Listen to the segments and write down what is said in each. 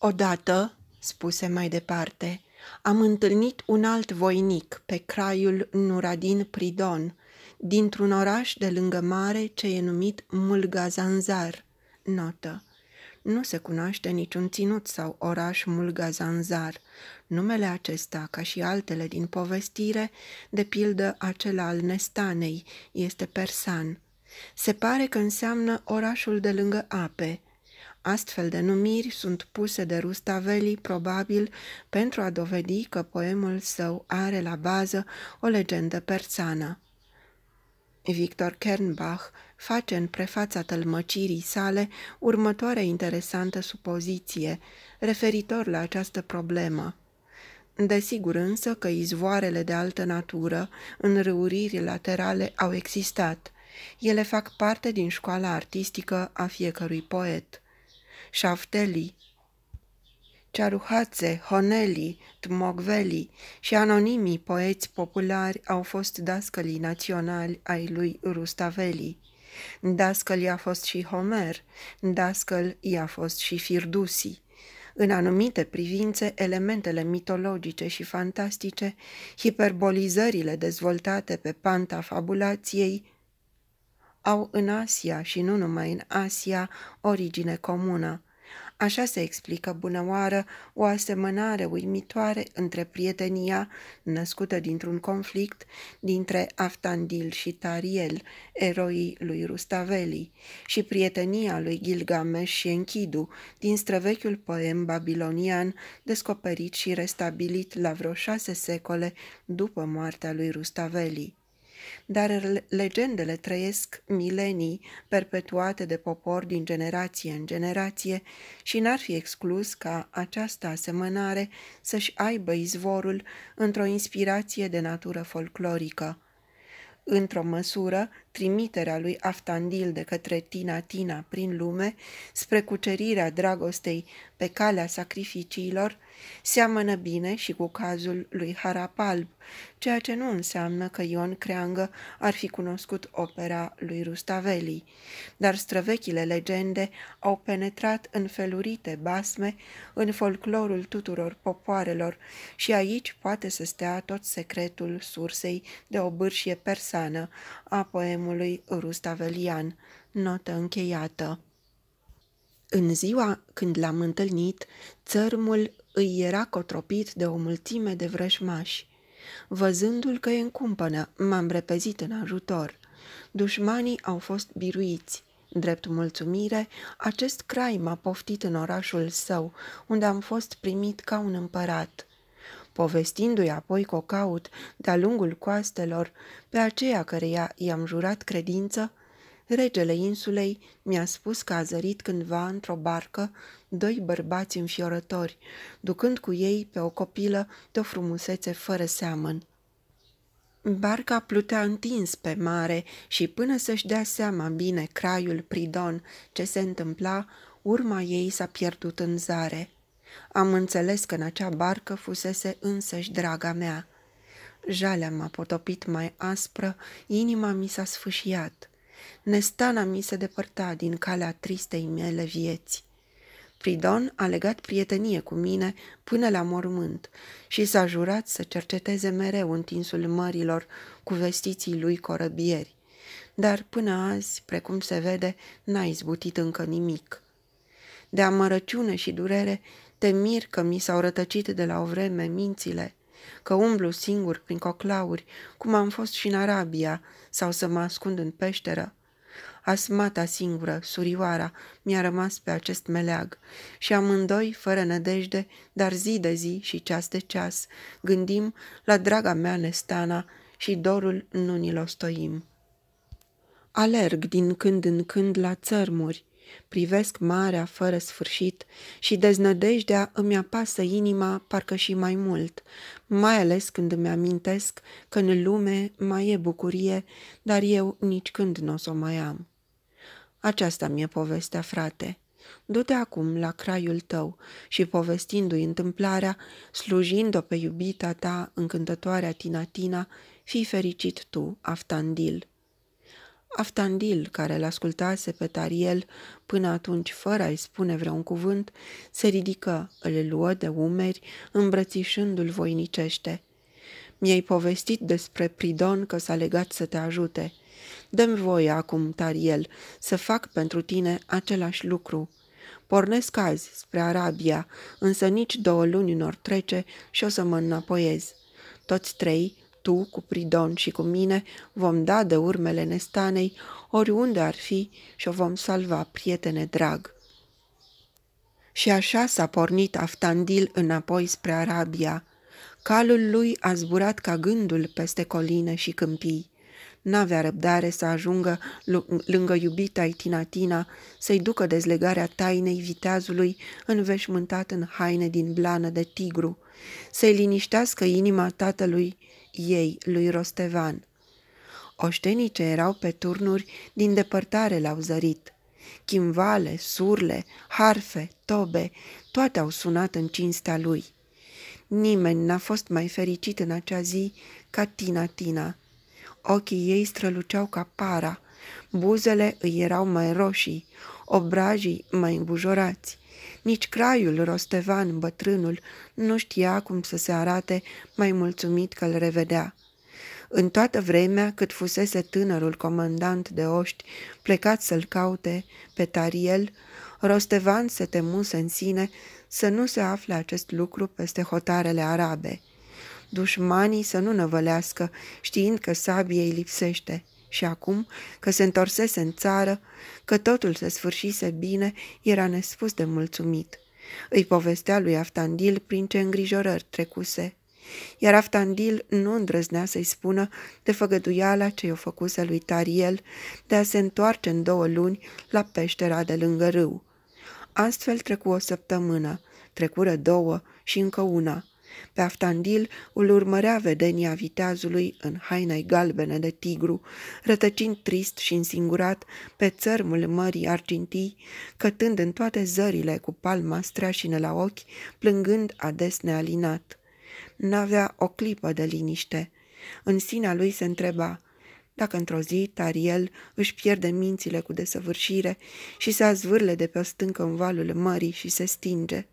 Odată, spuse mai departe, am întâlnit un alt voinic pe craiul Nuradin Pridon, dintr-un oraș de lângă mare ce e numit Mulgazanzar. Notă. Nu se cunoaște niciun ținut sau oraș Mulgazanzar. Numele acesta, ca și altele din povestire, de pildă acela al Nestanei, este persan. Se pare că înseamnă orașul de lângă ape – Astfel de numiri sunt puse de Rustaveli, probabil, pentru a dovedi că poemul său are la bază o legendă persană. Victor Kernbach face în prefața tălmăcirii sale următoarea interesantă supoziție, referitor la această problemă. Desigur însă că izvoarele de altă natură, înrăuriri laterale, au existat. Ele fac parte din școala artistică a fiecărui poet. Șafteli, Ciaruhațe, Honeli, Tmogveli și anonimii poeți populari au fost dascălii naționali ai lui Rustaveli. Dascăl i-a fost și Homer, dascăl i-a fost și Firdusi. În anumite privințe, elementele mitologice și fantastice, hiperbolizările dezvoltate pe panta fabulației, au în Asia și nu numai în Asia origine comună. Așa se explică bunăoară o asemănare uimitoare între prietenia, născută dintr-un conflict, dintre Aftandil și Tariel, eroii lui Rustaveli, și prietenia lui Gilgamesh și Enkidu, din străvechiul poem babilonian, descoperit și restabilit la vreo șase secole după moartea lui Rustaveli dar legendele trăiesc milenii perpetuate de popor din generație în generație și n-ar fi exclus ca această asemănare să-și aibă izvorul într-o inspirație de natură folclorică. Într-o măsură, trimiterea lui Aftandil de către Tina Tina prin lume, spre cucerirea dragostei pe calea sacrificiilor, Seamănă bine și cu cazul lui Harapalb, ceea ce nu înseamnă că Ion Creangă ar fi cunoscut opera lui Rustaveli. Dar străvechile legende au penetrat în felurite basme în folclorul tuturor popoarelor și aici poate să stea tot secretul sursei de o bârșie persană a poemului rustavelian. Notă încheiată. În ziua când l-am întâlnit, țărmul îi era cotropit de o mulțime de vrăjmași. Văzându-l că e în cumpănă, m-am repezit în ajutor. Dușmanii au fost biruiți. Drept mulțumire, acest crai m-a poftit în orașul său, unde am fost primit ca un împărat. Povestindu-i apoi că caut de-a lungul coastelor, pe aceea căreia i-am jurat credință, Regele insulei mi-a spus că a zărit cândva într-o barcă doi bărbați înfiorători, ducând cu ei pe o copilă de o frumusețe fără seamăn. Barca plutea întins pe mare și până să-și dea seama bine craiul Pridon ce se întâmpla, urma ei s-a pierdut în zare. Am înțeles că în acea barcă fusese însăși draga mea. Jalea m-a potopit mai aspră, inima mi s-a sfâșiat. Nestana mi se depărta din calea tristei mele vieți. Pridon a legat prietenie cu mine până la mormânt și s-a jurat să cerceteze mereu întinsul mărilor cu vestiții lui corăbieri. Dar până azi, precum se vede, n-a izbutit încă nimic. De amărăciune și durere, te mir că mi s-au rătăcit de la o vreme mințile – că umblu singur prin coclauri, cum am fost și în Arabia, sau să mă ascund în peșteră. Asmata singură, surioara, mi-a rămas pe acest meleag și amândoi, fără nădejde, dar zi de zi și ceas de ceas, gândim la draga mea Nestana și dorul nu ni-l ostoim. Alerg din când în când la țărmuri, privesc marea fără sfârșit și deznădejdea îmi apasă inima parcă și mai mult, mai ales când îmi amintesc că în lume mai e bucurie, dar eu nici când nu o să o mai am. Aceasta mi-e povestea, frate. Du-te acum la craiul tău și povestindu-i întâmplarea, slujind-o pe iubita ta, încântătoarea Tinatina, fii fericit tu, Aftandil. Aftandil, care îl ascultase pe Tariel până atunci fără a-i spune vreun cuvânt, se ridică, îl luă de umeri, îmbrățișându-l voinicește. Mi-ai povestit despre Pridon că s-a legat să te ajute. Dă-mi voie acum, Tariel, să fac pentru tine același lucru. Pornesc azi spre Arabia, însă nici două luni nor trece și o să mă înapoiez. Toți trei, tu, cu Pridon și cu mine, vom da de urmele nestanei, oriunde ar fi, și o vom salva, prietene drag. Și așa s-a pornit Aftandil înapoi spre Arabia. Calul lui a zburat ca gândul peste coline și câmpii. N-avea răbdare să ajungă lângă iubita Itinatina, să-i ducă dezlegarea tainei viteazului înveșmântat în haine din blană de tigru, să-i liniștească inima tatălui ei lui Rostevan. Oștenii ce erau pe turnuri din depărtare l-au zărit. Chimvale, surle, harfe, tobe, toate au sunat în cinstea lui. Nimeni n-a fost mai fericit în acea zi ca Tina Tina. Ochii ei străluceau ca para, buzele îi erau mai roșii, obrajii mai îmbujorați, nici craiul Rostevan, bătrânul, nu știa cum să se arate mai mulțumit că îl revedea. În toată vremea cât fusese tânărul comandant de oști plecat să-l caute pe Tariel, Rostevan se temuse în sine să nu se afle acest lucru peste hotarele arabe. Dușmanii să nu năvălească, știind că sabiei lipsește – și acum că se întorsese în țară, că totul se sfârșise bine, era nespus de mulțumit. Îi povestea lui Aftandil prin ce îngrijorări trecuse. Iar Aftandil nu îndrăznea să-i spună de făgăduiala ce i-o făcuse lui Tariel de a se întoarce în două luni la peștera de lângă râu. Astfel trecu o săptămână, trecură două și încă una. Pe aftandil îl urmărea vedenia viteazului în hainei galbene de tigru, rătăcind trist și însingurat pe țărmul mării argintii, cătând în toate zările cu palma streașină la ochi, plângând ades nealinat. N-avea o clipă de liniște. În sinea lui se întreba – dacă într-o zi Tariel își pierde mințile cu desăvârșire și se azvârle de pe o stâncă în valul mării și se stinge.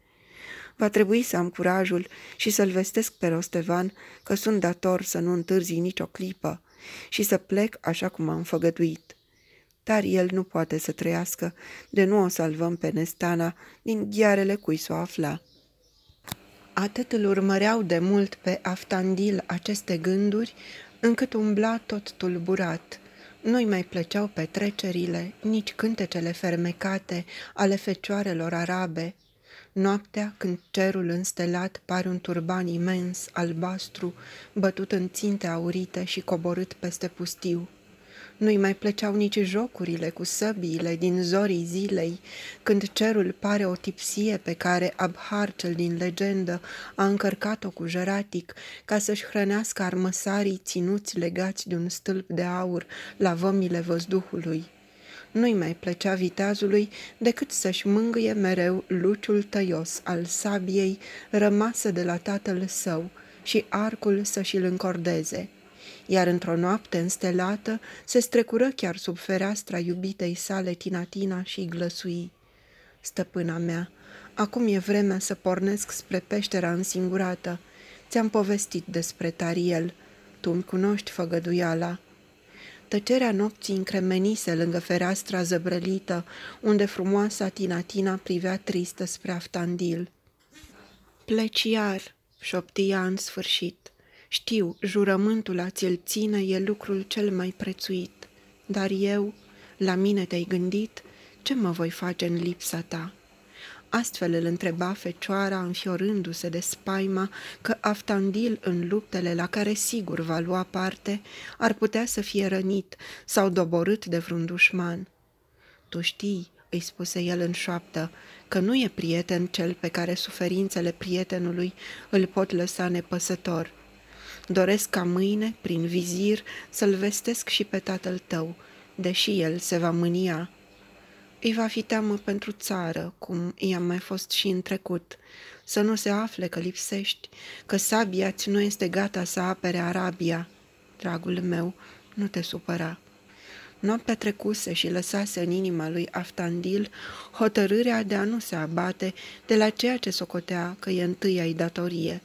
Va trebui să am curajul și să-l vestesc pe Rostevan că sunt dator să nu întârzi nicio clipă și să plec așa cum am făgăduit. Dar el nu poate să trăiască, de nu o salvăm pe Nestana din ghiarele cui s-o afla. Atât îl urmăreau de mult pe Aftandil aceste gânduri, încât umbla tot tulburat. Nu-i mai plăceau petrecerile, nici cântecele fermecate ale fecioarelor arabe, Noaptea, când cerul înstelat pare un turban imens, albastru, bătut în ținte aurite și coborât peste pustiu. Nu-i mai plăceau nici jocurile cu săbiile din zorii zilei, când cerul pare o tipsie pe care Abhar cel din legendă a încărcat-o cu jăratic ca să-și hrănească armăsarii ținuți legați de un stâlp de aur la vămile văzduhului nu-i mai plăcea viteazului decât să-și mângâie mereu luciul tăios al sabiei rămasă de la tatăl său și arcul să și-l încordeze. Iar într-o noapte înstelată se strecură chiar sub fereastra iubitei sale Tinatina și glăsui. Stăpâna mea, acum e vremea să pornesc spre peștera însingurată. Ți-am povestit despre Tariel. Tu mi cunoști făgăduiala Tăcerea nopții încremenise lângă fereastra zăbrălită, unde frumoasa Tinatina privea tristă spre aftandil. Pleci iar, șoptia în sfârșit. Știu, jurământul a ți-l ține e lucrul cel mai prețuit, dar eu, la mine te-ai gândit, ce mă voi face în lipsa ta?" Astfel îl întreba fecioara, înfiorându-se de spaima că Aftandil, în luptele la care sigur va lua parte, ar putea să fie rănit sau doborât de vreun dușman. Tu știi, îi spuse el în șoaptă, că nu e prieten cel pe care suferințele prietenului îl pot lăsa nepăsător. Doresc ca mâine, prin vizir, să-l vestesc și pe tatăl tău, deși el se va mânia, îi va fi teamă pentru țară, cum i-am mai fost și în trecut, să nu se afle că lipsești, că sabia ți nu este gata să apere Arabia. Dragul meu, nu te supăra. Noaptea trecuse și lăsase în inima lui Aftandil hotărârea de a nu se abate de la ceea ce socotea că e întâia ei datorie.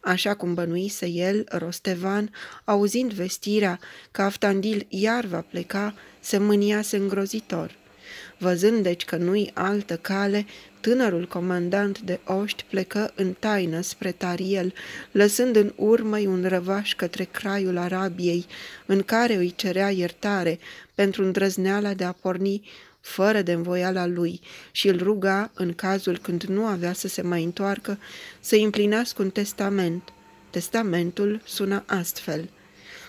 Așa cum bănuise el, Rostevan, auzind vestirea că Aftandil iar va pleca, se mâniase îngrozitor – Văzând deci că nu-i altă cale, tânărul comandant de oști plecă în taină spre Tariel, lăsând în urmă un răvaș către craiul Arabiei, în care îi cerea iertare pentru îndrăzneala de a porni fără de învoiala lui și îl ruga, în cazul când nu avea să se mai întoarcă, să împlinească un testament. Testamentul sună astfel.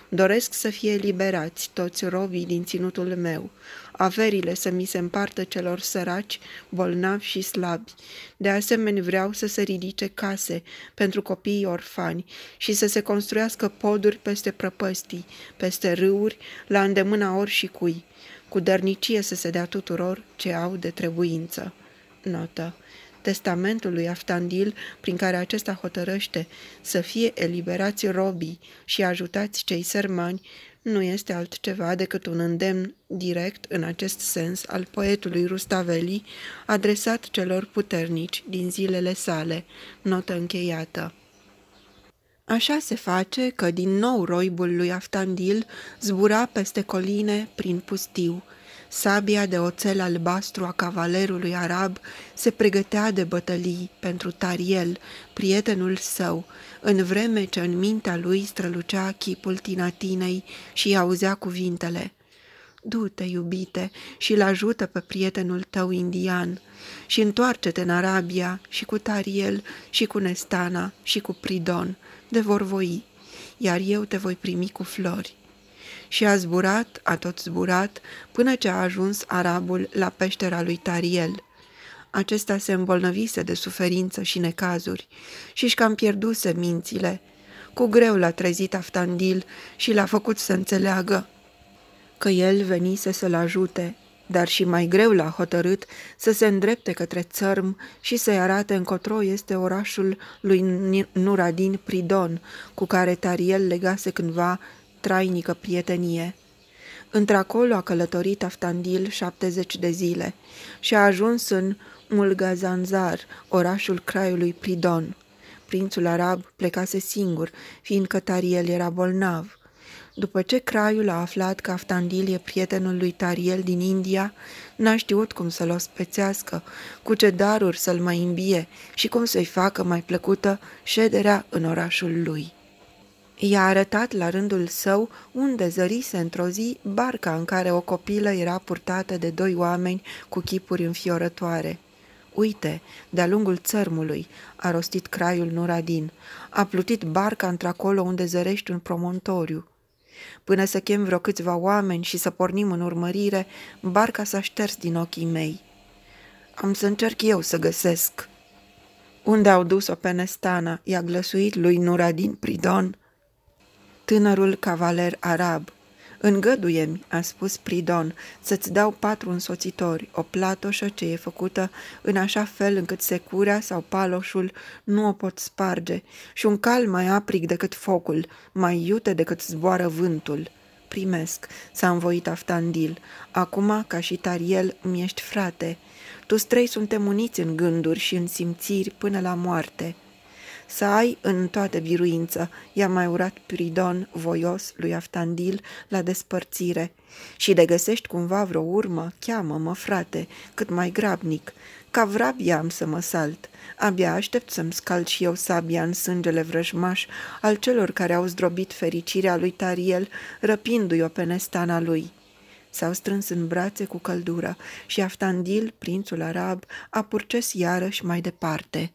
Doresc să fie eliberați toți robii din ținutul meu averile să mi se împartă celor săraci, bolnavi și slabi. De asemenea vreau să se ridice case pentru copiii orfani și să se construiască poduri peste prăpăstii, peste râuri, la îndemâna ori și cui, cu dărnicie să se dea tuturor ce au de trebuință. Notă testamentul lui Aftandil, prin care acesta hotărăște să fie eliberați robii și ajutați cei sărmani, nu este altceva decât un îndemn direct în acest sens al poetului Rustaveli adresat celor puternici din zilele sale, notă încheiată. Așa se face că din nou roibul lui Aftandil zbura peste coline prin pustiu. Sabia de oțel albastru a cavalerului arab se pregătea de bătălii pentru Tariel, prietenul său, în vreme ce în mintea lui strălucea chipul tinatinei și auzea cuvintele. Du-te, iubite, și-l ajută pe prietenul tău indian și întoarce-te în Arabia și cu Tariel și cu Nestana și cu Pridon, de vor voi, iar eu te voi primi cu flori și a zburat, a tot zburat, până ce a ajuns arabul la peștera lui Tariel acesta se îmbolnăvise de suferință și necazuri și își cam pierduse mințile. Cu greu l-a trezit Aftandil și l-a făcut să înțeleagă că el venise să-l ajute, dar și mai greu l-a hotărât să se îndrepte către țărm și să-i arate încotro este orașul lui Nuradin Pridon, cu care Tariel legase cândva trainică prietenie. Într-acolo a călătorit Aftandil 70 de zile și a ajuns în Mulgazanzar, orașul craiului Pridon. Prințul arab plecase singur, fiindcă Tariel era bolnav. După ce craiul a aflat că Aftandil e prietenul lui Tariel din India, n-a știut cum să-l ospețească, cu ce daruri să-l mai îmbie și cum să-i facă mai plăcută șederea în orașul lui. I-a arătat la rândul său unde zărise într-o zi barca în care o copilă era purtată de doi oameni cu chipuri înfiorătoare. Uite, de-a lungul țărmului, a rostit craiul Nuradin, a plutit barca într-acolo unde zărești un promontoriu. Până să chem vreo câțiva oameni și să pornim în urmărire, barca s-a șters din ochii mei. Am să încerc eu să găsesc. Unde au dus-o pe Nestana, i-a glăsuit lui Nuradin Pridon, tânărul cavaler arab – Îngăduie-mi, a spus Pridon, să-ți dau patru însoțitori, o platoșă ce e făcută în așa fel încât securea sau paloșul nu o pot sparge, și un cal mai aprig decât focul, mai iute decât zboară vântul. Primesc, s-a învoit Aftandil. Acum, ca și Tariel, mi ești frate. Tu trei suntem uniți în gânduri și în simțiri până la moarte.” să ai în toată biruință, i-a mai urat pridon voios lui Aftandil la despărțire. Și de găsești cumva vreo urmă, cheamă-mă, frate, cât mai grabnic. Ca vrabia am să mă salt. Abia aștept să-mi scal și eu sabia în sângele vrăjmaș al celor care au zdrobit fericirea lui Tariel, răpindu-i o penestana lui. S-au strâns în brațe cu căldură și Aftandil, prințul arab, a purces iarăși mai departe.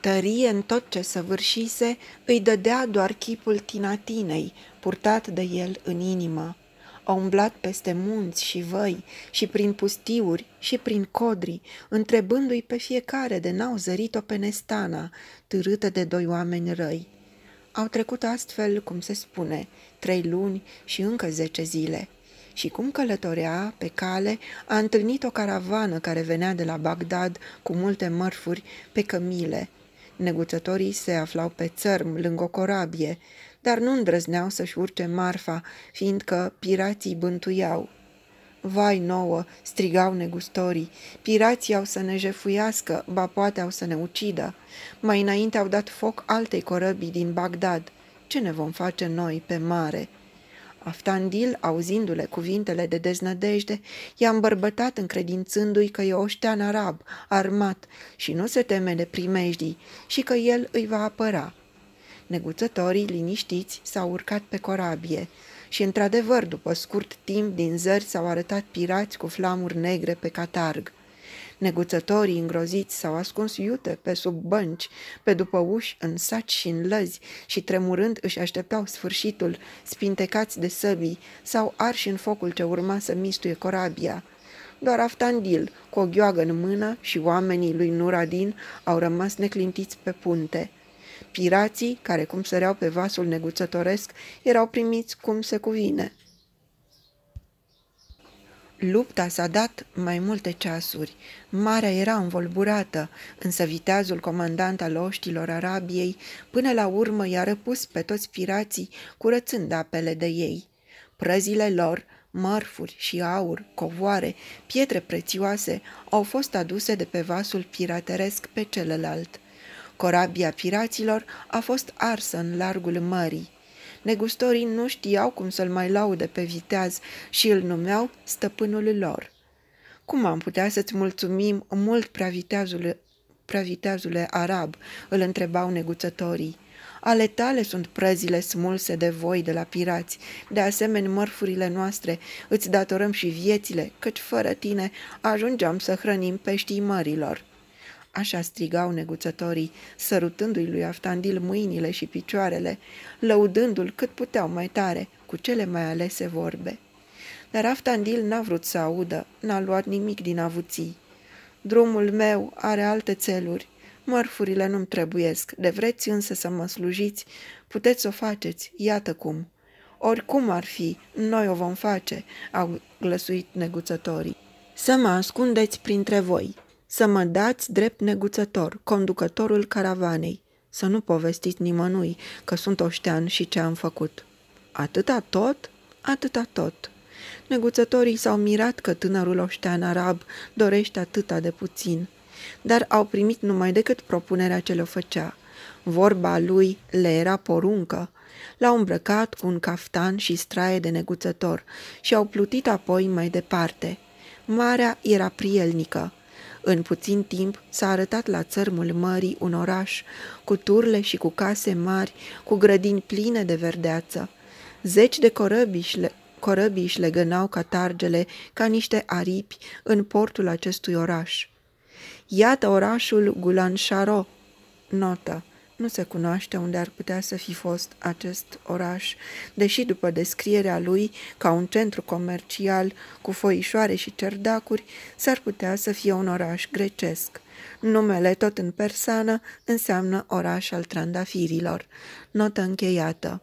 Tărie în tot ce săvârșise, îi dădea doar chipul tinatinei, purtat de el în inimă. A umblat peste munți și văi, și prin pustiuri, și prin codri, întrebându-i pe fiecare de n-au zărit-o pe Nestana, târâtă de doi oameni răi. Au trecut astfel, cum se spune, trei luni și încă zece zile. Și cum călătorea, pe cale, a întâlnit o caravană care venea de la Bagdad cu multe mărfuri pe cămile, Negociatorii se aflau pe țărm, lângă o corabie, dar nu îndrăzneau să-și urce marfa, fiindcă pirații bântuiau. Vai nouă, strigau negustorii, pirații au să ne jefuiască, ba poate au să ne ucidă. Mai înainte au dat foc altei corăbii din Bagdad. Ce ne vom face noi pe mare?" Aftandil, auzindu-le cuvintele de deznădejde, i-a îmbărbătat încredințându-i că e oștean arab, armat și nu se teme de primejdii și că el îi va apăra. Neguțătorii, liniștiți, s-au urcat pe corabie și, într-adevăr, după scurt timp din zări s-au arătat pirați cu flamuri negre pe catarg. Neguțătorii îngroziți s-au ascuns iute pe sub bănci, pe după uși, în saci și în lăzi și tremurând își așteptau sfârșitul, spintecați de săbii sau arși în focul ce urma să mistuie corabia. Doar Aftandil, cu o gheoagă în mână și oamenii lui Nuradin au rămas neclintiți pe punte – Pirații, care cum săreau pe vasul neguțătoresc, erau primiți cum se cuvine – Lupta s-a dat mai multe ceasuri. Marea era învolburată, însă viteazul comandant al oștilor Arabiei până la urmă i-a răpus pe toți pirații, curățând apele de ei. Prăzile lor, mărfuri și aur, covoare, pietre prețioase au fost aduse de pe vasul pirateresc pe celălalt. Corabia piraților a fost arsă în largul mării negustorii nu știau cum să-l mai laude pe viteaz și îl numeau stăpânul lor. Cum am putea să-ți mulțumim mult prea viteazule, prea viteazule arab?" îl întrebau neguțătorii. Ale tale sunt prăzile smulse de voi de la pirați, de asemenea mărfurile noastre, îți datorăm și viețile, căci fără tine ajungeam să hrănim peștii mărilor. Așa strigau neguțătorii, sărutându-i lui Aftandil mâinile și picioarele, lăudându-l cât puteau mai tare, cu cele mai alese vorbe. Dar Aftandil n-a vrut să audă, n-a luat nimic din avuții. Drumul meu are alte țeluri, mărfurile nu-mi trebuiesc, de vreți însă să mă slujiți, puteți o faceți, iată cum. Oricum ar fi, noi o vom face, au glăsuit neguțătorii. Să mă ascundeți printre voi, să mă dați drept neguțător, conducătorul caravanei. Să nu povestiți nimănui că sunt oștean și ce am făcut. Atâta tot? Atâta tot. Neguțătorii s-au mirat că tânărul oștean arab dorește atâta de puțin, dar au primit numai decât propunerea ce le făcea. Vorba lui le era poruncă. L-au îmbrăcat cu un caftan și straie de neguțător și au plutit apoi mai departe. Marea era prielnică, în puțin timp s-a arătat la țărmul mării un oraș, cu turle și cu case mari, cu grădini pline de verdeață. Zeci de corăbii își, le- corăbii își legănau catargele ca niște aripi în portul acestui oraș. Iată orașul Gulan Sharo. Notă. Nu se cunoaște unde ar putea să fi fost acest oraș, deși după descrierea lui ca un centru comercial cu foișoare și cerdacuri, s-ar putea să fie un oraș grecesc. Numele tot în persană înseamnă oraș al trandafirilor. Notă încheiată.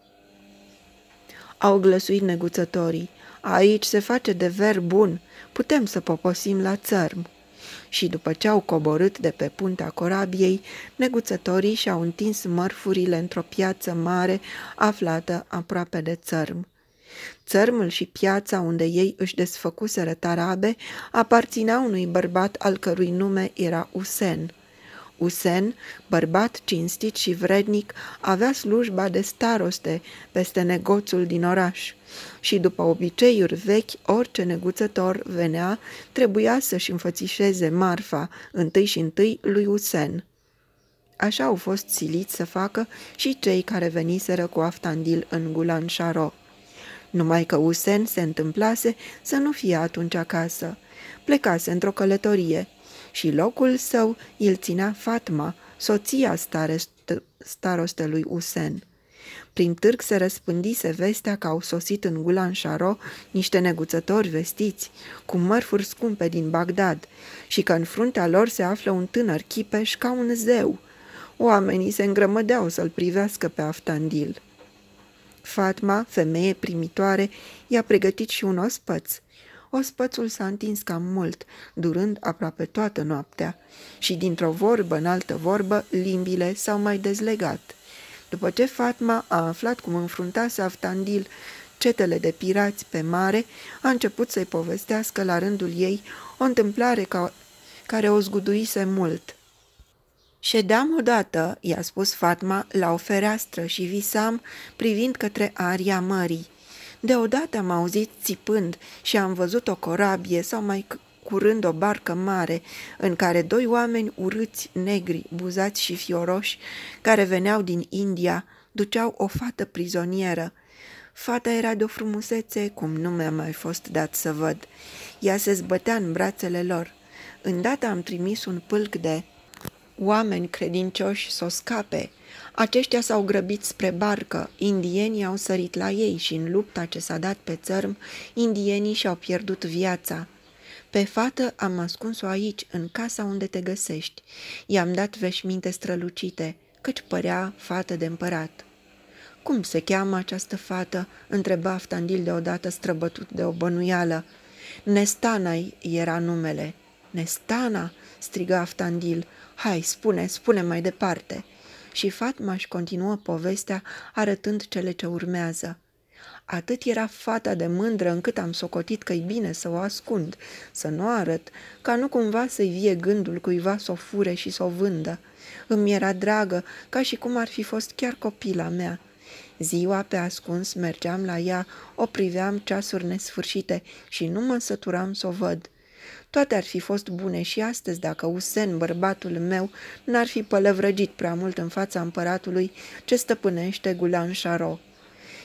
Au glăsuit neguțătorii. Aici se face de ver bun. Putem să poposim la țărm și după ce au coborât de pe punta corabiei, neguțătorii și-au întins mărfurile într-o piață mare aflată aproape de țărm. Țărmul și piața unde ei își desfăcuseră tarabe aparținea unui bărbat al cărui nume era Usen – Usen, bărbat cinstit și vrednic, avea slujba de staroste peste negoțul din oraș și după obiceiuri vechi, orice neguțător venea, trebuia să-și înfățișeze marfa, întâi și întâi lui Usen. Așa au fost siliți să facă și cei care veniseră cu aftandil în Gulan Sharo. Numai că Usen se întâmplase să nu fie atunci acasă. Plecase într-o călătorie și locul său îl ținea Fatma, soția starest- starostelui Usen. Prin târg se răspândise vestea că au sosit în Gulan Sharo niște neguțători vestiți, cu mărfuri scumpe din Bagdad, și că în fruntea lor se află un tânăr chipeș ca un zeu. Oamenii se îngrămădeau să-l privească pe Aftandil. Fatma, femeie primitoare, i-a pregătit și un ospăț, ospățul s-a întins cam mult, durând aproape toată noaptea, și dintr-o vorbă în altă vorbă, limbile s-au mai dezlegat. După ce Fatma a aflat cum înfruntase Aftandil cetele de pirați pe mare, a început să-i povestească la rândul ei o întâmplare ca... care o zguduise mult. Ședeam odată, i-a spus Fatma, la o fereastră și visam, privind către aria mării. Deodată am auzit țipând și am văzut o corabie sau mai curând o barcă mare, în care doi oameni urâți, negri, buzați și fioroși, care veneau din India, duceau o fată prizonieră. Fata era de o frumusețe cum nu mi-a mai fost dat să văd. Ea se zbătea în brațele lor. Îndată am trimis un pâlc de oameni credincioși să o scape – aceștia s-au grăbit spre barcă, indienii au sărit la ei și în lupta ce s-a dat pe țărm, indienii și-au pierdut viața. Pe fată am ascuns-o aici, în casa unde te găsești. I-am dat veșminte strălucite, căci părea fată de împărat. Cum se cheamă această fată?" întreba Aftandil deodată străbătut de o bănuială. nestana era numele. Nestana?" strigă Aftandil. Hai, spune, spune mai departe." și Fatma își continuă povestea arătând cele ce urmează. Atât era fata de mândră încât am socotit că-i bine să o ascund, să nu arăt, ca nu cumva să-i vie gândul cuiva să o fure și să o vândă. Îmi era dragă, ca și cum ar fi fost chiar copila mea. Ziua pe ascuns mergeam la ea, o priveam ceasuri nesfârșite și nu mă săturam să o văd. Toate ar fi fost bune și astăzi dacă Usen, bărbatul meu, n-ar fi pălăvrăgit prea mult în fața împăratului ce stăpânește Gulan Sharo.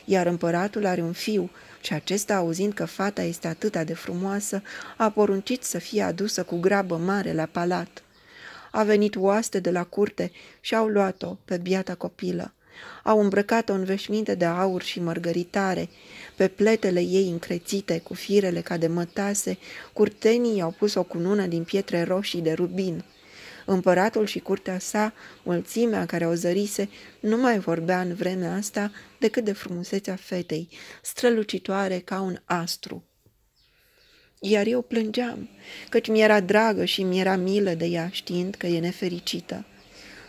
Iar împăratul are un fiu și acesta, auzind că fata este atât de frumoasă, a poruncit să fie adusă cu grabă mare la palat. A venit oaste de la curte și au luat-o pe biata copilă au îmbrăcat-o în veșminte de aur și mărgăritare. Pe pletele ei încrețite, cu firele ca de mătase, curtenii au pus o cunună din pietre roșii de rubin. Împăratul și curtea sa, mulțimea care o zărise, nu mai vorbea în vremea asta decât de frumusețea fetei, strălucitoare ca un astru. Iar eu plângeam, căci mi-era dragă și mi-era milă de ea, știind că e nefericită.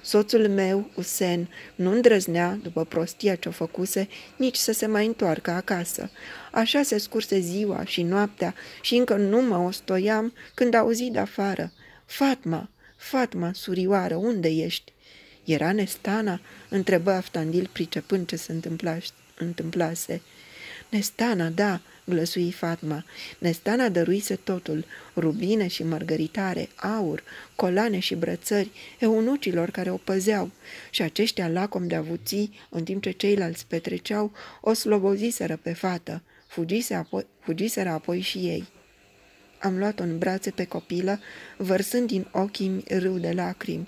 Soțul meu, Usen, nu îndrăznea, după prostia ce-o făcuse, nici să se mai întoarcă acasă. Așa se scurse ziua și noaptea și încă nu mă ostoiam când auzi de afară. Fatma, Fatma, surioară, unde ești? Era Nestana? întrebă Aftandil pricepând ce se întâmplase. Nestana, da!" glăsui Fatma. Nestana dăruise totul, rubine și mărgăritare, aur, colane și brățări, eunucilor care o păzeau, și aceștia lacom de avuții, în timp ce ceilalți petreceau, o sloboziseră pe fată, fugise apo- fugiseră apoi și ei. Am luat-o în brațe pe copilă, vărsând din ochii râu de lacrimi.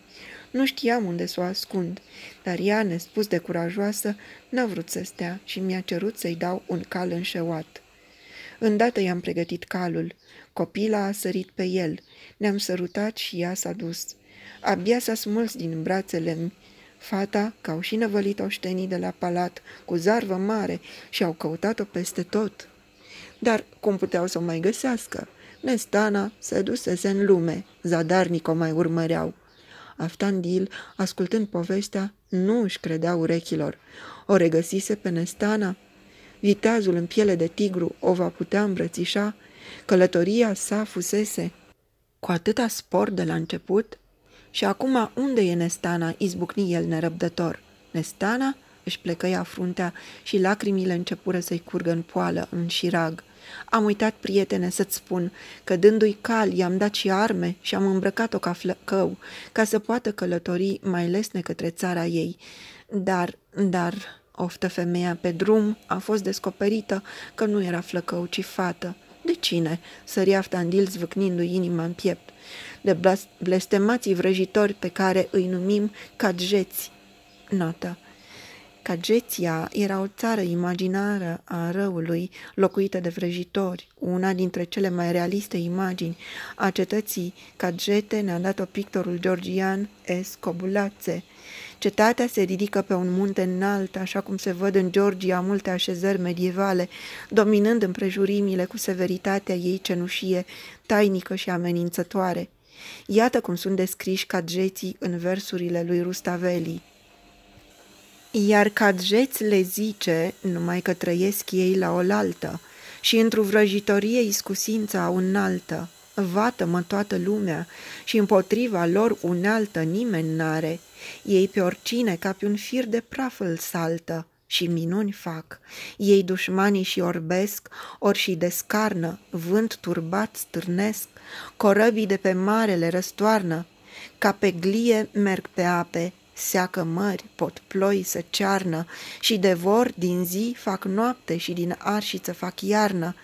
Nu știam unde să o ascund, dar ea, nespus de curajoasă, n-a vrut să stea și mi-a cerut să-i dau un cal înșeuat. Îndată i-am pregătit calul. Copila a sărit pe el. Ne-am sărutat și ea s-a dus. Abia s-a smuls din brațele mi. Fata, ca au și năvălit oștenii de la palat, cu zarvă mare, și au căutat-o peste tot. Dar cum puteau să o mai găsească? Nestana se dusese în lume, zadarnic o mai urmăreau. Aftandil, ascultând povestea, nu își credea urechilor. O regăsise pe Nestana? Viteazul în piele de tigru o va putea îmbrățișa? Călătoria sa fusese cu atâta spor de la început? Și acum unde e Nestana?" izbucni el nerăbdător. Nestana își plecăia fruntea și lacrimile începură să-i curgă în poală, în șirag. Am uitat, prietene, să-ți spun că dându-i cal i-am dat și arme și am îmbrăcat-o ca flăcău, ca să poată călători mai lesne către țara ei. Dar, dar, oftă femeia pe drum, a fost descoperită că nu era flăcău, ci fată. De cine?" săria Tandil zvâcnindu-i inima în piept. De blestemații vrăjitori pe care îi numim cadjeți. Notă. Cageția era o țară imaginară a răului, locuită de vrăjitori. Una dintre cele mai realiste imagini a cetății Cagete ne-a dat-o pictorul georgian S. Cobulațe. Cetatea se ridică pe un munte înalt, așa cum se văd în Georgia multe așezări medievale, dominând împrejurimile cu severitatea ei cenușie, tainică și amenințătoare. Iată cum sunt descriși cageții în versurile lui Rustaveli. Iar Cadjeț le zice, numai că trăiesc ei la oaltă, și într-o vrăjitorie iscusința înaltă, vată-mă toată lumea și împotriva lor unealtă nimeni n-are. Ei pe oricine ca pe un fir de praf îl saltă și minuni fac. Ei dușmanii și orbesc, ori și descarnă, vânt turbat stârnesc, corăbii de pe mare le răstoarnă, ca pe glie merg pe ape, seacă mări, pot ploi să cearnă și de vor din zi fac noapte și din arșiță fac iarnă.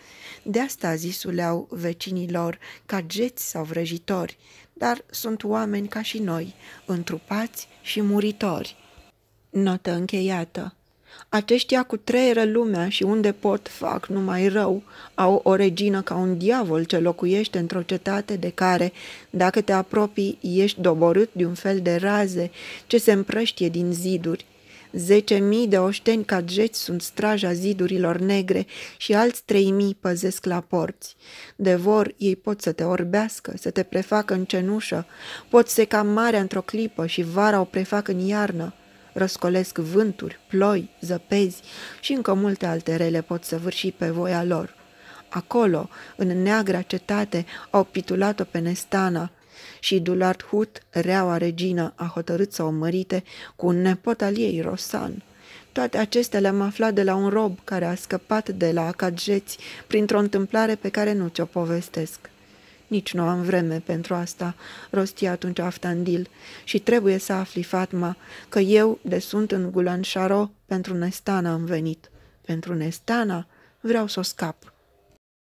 De asta zisuleau vecinilor, ca geți sau vrăjitori, dar sunt oameni ca și noi, întrupați și muritori. Notă încheiată. Aceștia cu treieră lumea și unde pot fac numai rău. Au o regină ca un diavol ce locuiește într-o cetate de care, dacă te apropii, ești doborât de un fel de raze ce se împrăștie din ziduri. Zece mii de oșteni cadjeți sunt straja zidurilor negre și alți trei mii păzesc la porți. De vor ei pot să te orbească, să te prefacă în cenușă, pot seca marea într-o clipă și vara o prefac în iarnă răscolesc vânturi, ploi, zăpezi și încă multe alte rele pot săvârși pe voia lor. Acolo, în neagra cetate, au pitulat-o pe Nestana și Dulart Hut, reaua regină, a hotărât să o mărite cu un nepot al ei, Rosan. Toate acestea le-am aflat de la un rob care a scăpat de la acadjeți printr-o întâmplare pe care nu ți-o povestesc. Nici nu am vreme pentru asta, rosti atunci Aftandil, și trebuie să afli, Fatma, că eu, de sunt în Gulanșaro, pentru Nestana am venit. Pentru Nestana vreau să o scap.